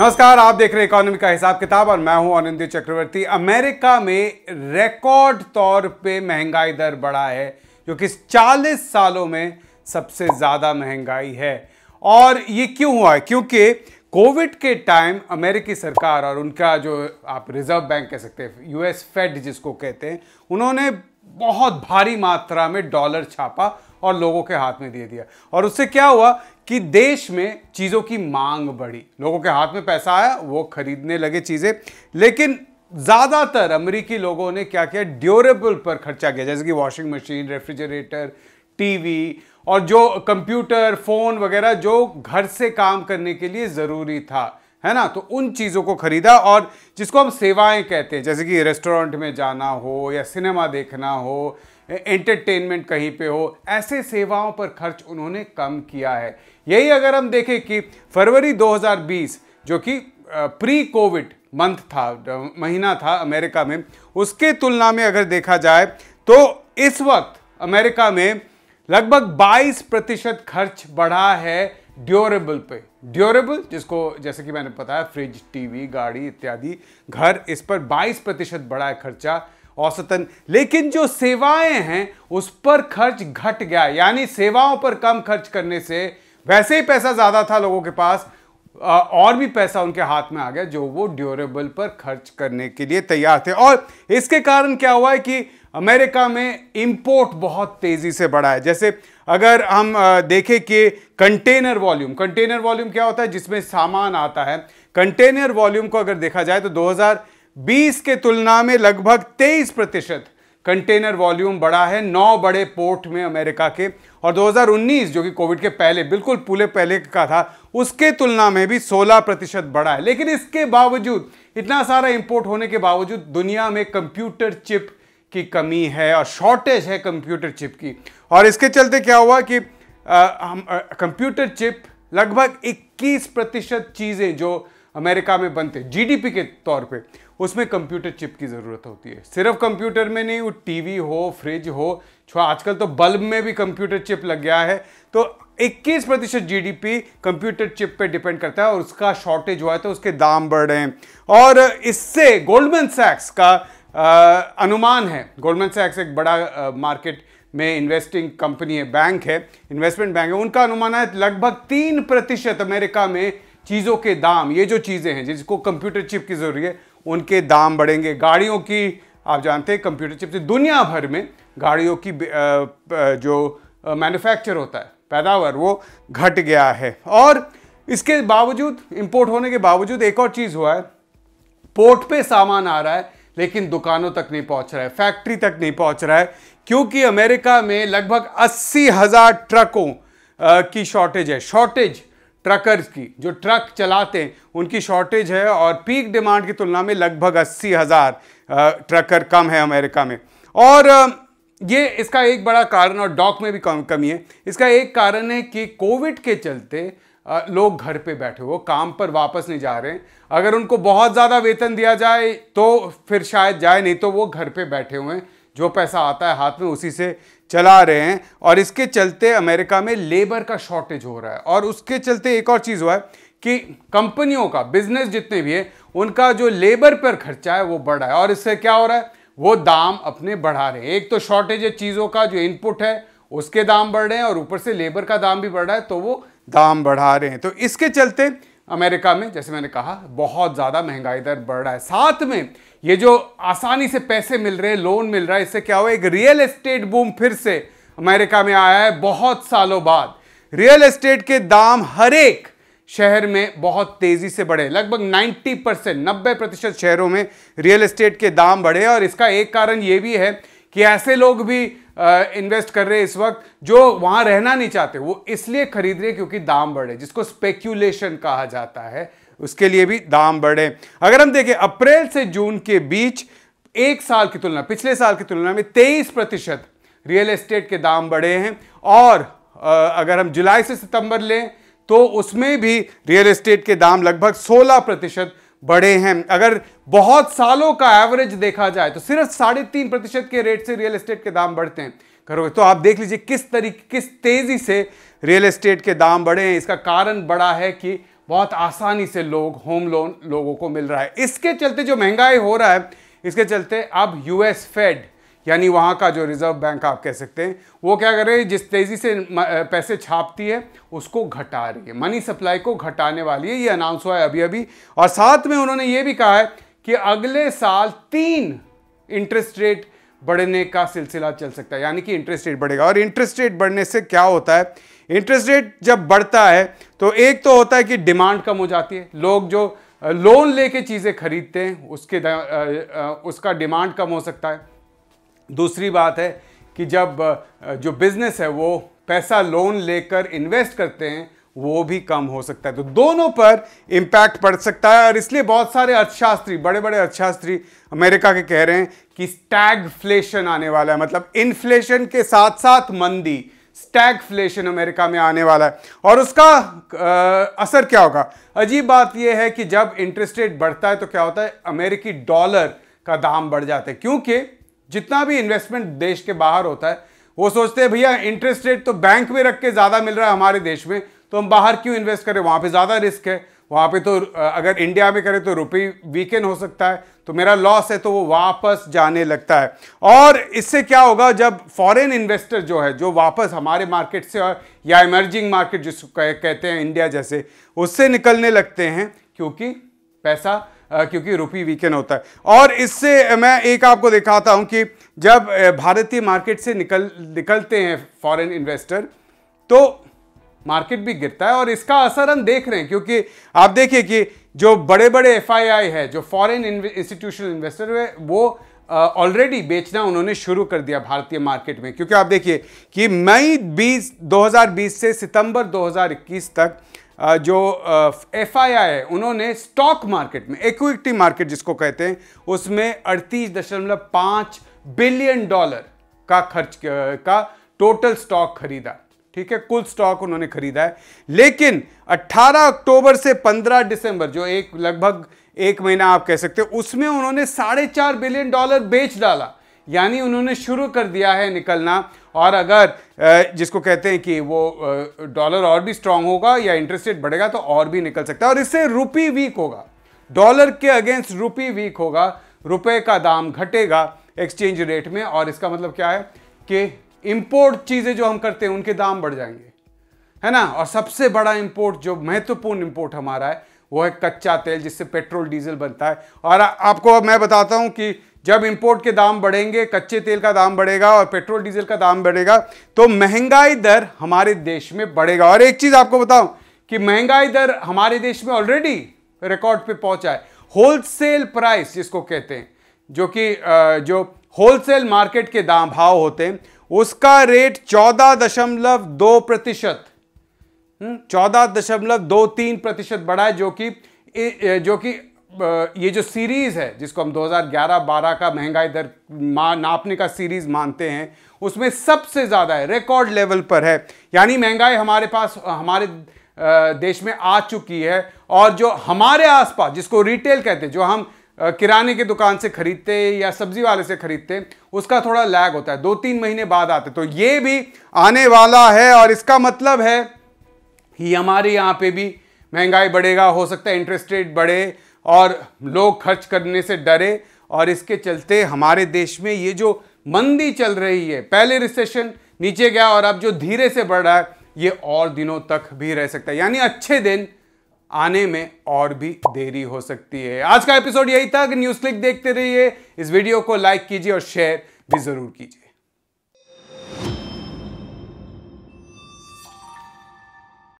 नमस्कार आप देख रहे हैं इकोनॉमी का हिसाब किताब और मैं हूं अनिंद चक्रवर्ती अमेरिका में रिकॉर्ड तौर पे महंगाई दर बढ़ा है जो कि 40 सालों में सबसे ज़्यादा महंगाई है और ये क्यों हुआ है क्योंकि कोविड के टाइम अमेरिकी सरकार और उनका जो आप रिजर्व बैंक कह सकते हैं यूएस फेड जिसको कहते हैं उन्होंने बहुत भारी मात्रा में डॉलर छापा और लोगों के हाथ में दे दिया और उससे क्या हुआ कि देश में चीज़ों की मांग बढ़ी लोगों के हाथ में पैसा आया वो खरीदने लगे चीज़ें लेकिन ज़्यादातर अमेरिकी लोगों ने क्या किया ड्यूरेबल पर खर्चा किया जैसे कि वॉशिंग मशीन रेफ्रिजरेटर टीवी और जो कंप्यूटर फ़ोन वगैरह जो घर से काम करने के लिए ज़रूरी था है ना तो उन चीज़ों को खरीदा और जिसको हम सेवाएं कहते हैं जैसे कि रेस्टोरेंट में जाना हो या सिनेमा देखना हो एंटरटेनमेंट कहीं पे हो ऐसे सेवाओं पर खर्च उन्होंने कम किया है यही अगर हम देखें कि फरवरी 2020 जो कि प्री कोविड मंथ था महीना था अमेरिका में उसके तुलना में अगर देखा जाए तो इस वक्त अमेरिका में लगभग 22 प्रतिशत खर्च बढ़ा है ड्यूरेबल पे ड्यूरेबल जिसको जैसे कि मैंने बताया फ्रिज टीवी गाड़ी इत्यादि घर इस पर 22 प्रतिशत बढ़ा है खर्चा औसतन लेकिन जो सेवाएं हैं उस पर खर्च घट गया यानी सेवाओं पर कम खर्च करने से वैसे ही पैसा ज़्यादा था लोगों के पास और भी पैसा उनके हाथ में आ गया जो वो ड्यूरेबल पर खर्च करने के लिए तैयार थे और इसके कारण क्या हुआ है कि अमेरिका में इंपोर्ट बहुत तेज़ी से बढ़ा है जैसे अगर हम देखें कि कंटेनर वॉल्यूम कंटेनर वॉल्यूम क्या होता है जिसमें सामान आता है कंटेनर वॉल्यूम को अगर देखा जाए तो 2000 20 के तुलना में लगभग 23 प्रतिशत कंटेनर वॉल्यूम बढ़ा है नौ बड़े पोर्ट में अमेरिका के और 2019 जो कि कोविड के पहले बिल्कुल पूरे पहले का था उसके तुलना में भी 16 प्रतिशत बढ़ा है लेकिन इसके बावजूद इतना सारा इंपोर्ट होने के बावजूद दुनिया में कंप्यूटर चिप की कमी है और शॉर्टेज है कंप्यूटर चिप की और इसके चलते क्या हुआ कि कंप्यूटर चिप लगभग 21 प्रतिशत चीज़ें जो अमेरिका में बनते जीडीपी के तौर पे उसमें कंप्यूटर चिप की ज़रूरत होती है सिर्फ कंप्यूटर में नहीं वो टीवी हो फ्रिज हो छो आजकल तो बल्ब में भी कंप्यूटर चिप लग गया है तो 21 प्रतिशत जी कंप्यूटर चिप पे डिपेंड करता है और उसका शॉर्टेज हुआ है तो उसके दाम बढ़ रहे हैं और इससे गोल्डमैन सैक्स का आ, अनुमान है गोल्डमैन सैक्स एक बड़ा आ, मार्केट में इन्वेस्टिंग कंपनी है बैंक है इन्वेस्टमेंट बैंक है उनका अनुमान है लगभग तीन प्रतिशत अमेरिका में चीज़ों के दाम ये जो चीज़ें हैं जिसको कंप्यूटर चिप की ज़रूरी है उनके दाम बढ़ेंगे गाड़ियों की आप जानते हैं कंप्यूटर चिप से दुनिया भर में गाड़ियों की जो मैन्युफैक्चर होता है पैदावार वो घट गया है और इसके बावजूद इंपोर्ट होने के बावजूद एक और चीज़ हुआ है पोर्ट पे सामान आ रहा है लेकिन दुकानों तक नहीं पहुंच रहा है फैक्ट्री तक नहीं पहुंच रहा है क्योंकि अमेरिका में लगभग अस्सी हज़ार ट्रकों की शॉर्टेज है शॉर्टेज ट्रकर्स की जो ट्रक चलाते हैं उनकी शॉर्टेज है और पीक डिमांड की तुलना में लगभग अस्सी हज़ार ट्रकर कम है अमेरिका में और ये इसका एक बड़ा कारण और डॉक में भी कम कमी है इसका एक कारण है कि कोविड के चलते लोग घर पे बैठे हुए काम पर वापस नहीं जा रहे हैं अगर उनको बहुत ज़्यादा वेतन दिया जाए तो फिर शायद जाए नहीं तो वो घर पे बैठे हुए हैं जो पैसा आता है हाथ में उसी से चला रहे हैं और इसके चलते अमेरिका में लेबर का शॉर्टेज हो रहा है और उसके चलते एक और चीज़ हुआ है कि कंपनियों का बिजनेस जितने भी है उनका जो लेबर पर खर्चा है वो बढ़ा है और इससे क्या हो रहा है वो दाम अपने बढ़ा रहे हैं एक तो शॉर्टेज है चीज़ों का जो इनपुट है उसके दाम बढ़ रहे हैं और ऊपर से लेबर का दाम भी बढ़ रहा है तो वो दाम बढ़ा रहे हैं तो इसके चलते अमेरिका में जैसे मैंने कहा बहुत ज़्यादा महंगाई दर बढ़ रहा है साथ में ये जो आसानी से पैसे मिल रहे लोन मिल रहा है इससे क्या हुआ एक रियल एस्टेट बूम फिर से अमेरिका में आया है बहुत सालों बाद रियल एस्टेट के दाम हर एक शहर में बहुत तेज़ी से बढ़े लगभग 90 परसेंट नब्बे प्रतिशत शहरों में रियल एस्टेट के दाम बढ़े और इसका एक कारण ये भी है कि ऐसे लोग भी इन्वेस्ट कर रहे हैं इस वक्त जो वहाँ रहना नहीं चाहते वो इसलिए खरीद रहे क्योंकि दाम बढ़े जिसको स्पेक्यूलेशन कहा जाता है उसके लिए भी दाम बढ़े अगर हम देखें अप्रैल से जून के बीच एक साल की तुलना पिछले साल की तुलना में तेईस प्रतिशत रियल एस्टेट के दाम बढ़े हैं और अगर हम जुलाई से सितंबर लें तो उसमें भी रियल एस्टेट के दाम लगभग 16 प्रतिशत बढ़े हैं अगर बहुत सालों का एवरेज देखा जाए तो सिर्फ साढ़े तीन प्रतिशत के रेट से रियल एस्टेट के दाम बढ़ते हैं करोगे तो आप देख लीजिए किस तरीके किस तेज़ी से रियल एस्टेट के दाम बढ़े हैं इसका कारण बड़ा है कि बहुत आसानी से लोग होम लोन लोगों को मिल रहा है इसके चलते जो महंगाई हो रहा है इसके चलते अब यूएस फेड यानी वहाँ का जो रिजर्व बैंक आप कह सकते हैं वो क्या कर रही है जिस तेज़ी से पैसे छापती है उसको घटा रही है मनी सप्लाई को घटाने वाली है ये अनाउंस हुआ है अभी अभी और साथ में उन्होंने ये भी कहा है कि अगले साल तीन इंटरेस्ट रेट बढ़ने का सिलसिला चल सकता है यानी कि इंटरेस्ट रेट बढ़ेगा और इंटरेस्ट रेट बढ़ने से क्या होता है इंटरेस्ट रेट जब बढ़ता है तो एक तो होता है कि डिमांड कम हो जाती है लोग जो लोन लेके चीज़ें खरीदते हैं उसके उसका डिमांड कम हो सकता है दूसरी बात है कि जब जो बिज़नेस है वो पैसा लोन लेकर इन्वेस्ट करते हैं वो भी कम हो सकता है तो दोनों पर इम्पैक्ट पड़ सकता है और इसलिए बहुत सारे अर्थशास्त्री बड़े बड़े अर्थशास्त्री अमेरिका के कह रहे हैं कि फ्लेशन आने वाला है मतलब इन्फ्लेशन के साथ साथ मंदी फ्लेशन अमेरिका में आने वाला है और उसका आ, असर क्या होगा अजीब बात यह है कि जब इंटरेस्ट रेट बढ़ता है तो क्या होता है अमेरिकी डॉलर का दाम बढ़ जाता है क्योंकि जितना भी इन्वेस्टमेंट देश के बाहर होता है वो सोचते हैं भैया इंटरेस्ट रेट तो बैंक में रख के ज़्यादा मिल रहा है हमारे देश में तो हम बाहर क्यों इन्वेस्ट करें वहाँ पे ज़्यादा रिस्क है वहाँ पे तो अगर इंडिया में करें तो रुपये वीकेंड हो सकता है तो मेरा लॉस है तो वो वापस जाने लगता है और इससे क्या होगा जब फॉरेन इन्वेस्टर जो है जो वापस हमारे मार्केट से और या इमर्जिंग मार्केट जिसको कहते हैं इंडिया जैसे उससे निकलने लगते हैं क्योंकि पैसा क्योंकि रुपी वीकेंड होता है और इससे मैं एक आपको दिखाता हूं कि जब भारतीय मार्केट से निकल निकलते हैं फॉरेन इन्वेस्टर तो मार्केट भी गिरता है और इसका असर हम देख रहे हैं क्योंकि आप देखिए कि जो बड़े बड़े एफ है जो फॉरेन इंस्टीट्यूशनल इन्वेस्टर है वो ऑलरेडी बेचना उन्होंने शुरू कर दिया भारतीय मार्केट में क्योंकि आप देखिए कि मई 20 2020 से सितंबर 2021 तक जो एफ है उन्होंने स्टॉक मार्केट में इक्विटी मार्केट जिसको कहते हैं उसमें अड़तीस दशमलव पाँच बिलियन डॉलर का खर्च का टोटल स्टॉक खरीदा ठीक है कुल स्टॉक उन्होंने खरीदा है लेकिन 18 अक्टूबर से 15 दिसंबर जो एक लगभग एक महीना आप कह सकते हैं उसमें उन्होंने साढ़े चार बिलियन डॉलर बेच डाला यानी उन्होंने शुरू कर दिया है निकलना और अगर जिसको कहते हैं कि वो डॉलर और भी स्ट्रांग होगा या इंटरेस्ट रेट बढ़ेगा तो और भी निकल सकता है और इससे रुपी वीक होगा डॉलर के अगेंस्ट रुपी वीक होगा रुपए का दाम घटेगा एक्सचेंज रेट में और इसका मतलब क्या है कि इंपोर्ट चीज़ें जो हम करते हैं उनके दाम बढ़ जाएंगे है ना और सबसे बड़ा इंपोर्ट जो महत्वपूर्ण इंपोर्ट हमारा है वो है कच्चा तेल जिससे पेट्रोल डीजल बनता है और आपको मैं बताता हूँ कि जब इंपोर्ट के दाम बढ़ेंगे कच्चे तेल का दाम बढ़ेगा और पेट्रोल डीजल का दाम बढ़ेगा तो महंगाई दर हमारे देश में बढ़ेगा और एक चीज़ आपको बताऊं कि महंगाई दर हमारे देश में ऑलरेडी रिकॉर्ड पे पहुंचा है होलसेल प्राइस जिसको कहते हैं जो कि जो होलसेल मार्केट के दाम भाव होते हैं उसका रेट चौदह दशमलव दो प्रतिशत हम्म, चौदह दशमलव दो तीन प्रतिशत बढ़ा है जो कि जो कि ये जो सीरीज़ है जिसको हम 2011-12 का महंगाई दर नापने का सीरीज़ मानते हैं उसमें सबसे ज़्यादा है रिकॉर्ड लेवल पर है यानी महंगाई हमारे पास हमारे देश में आ चुकी है और जो हमारे आसपास जिसको रिटेल कहते हैं जो हम किराने की दुकान से खरीदते या सब्जी वाले से खरीदते उसका थोड़ा लैग होता है दो तीन महीने बाद आते तो ये भी आने वाला है और इसका मतलब है कि हमारे यहाँ पे भी महंगाई बढ़ेगा हो सकता है इंटरेस्ट रेट बढ़े और लोग खर्च करने से डरे और इसके चलते हमारे देश में ये जो मंदी चल रही है पहले रिसेशन नीचे गया और अब जो धीरे से बढ़ रहा है ये और दिनों तक भी रह सकता है यानी अच्छे दिन आने में और भी देरी हो सकती है आज का एपिसोड यही था न्यूज क्लिक देखते रहिए इस वीडियो को लाइक कीजिए और शेयर भी जरूर कीजिए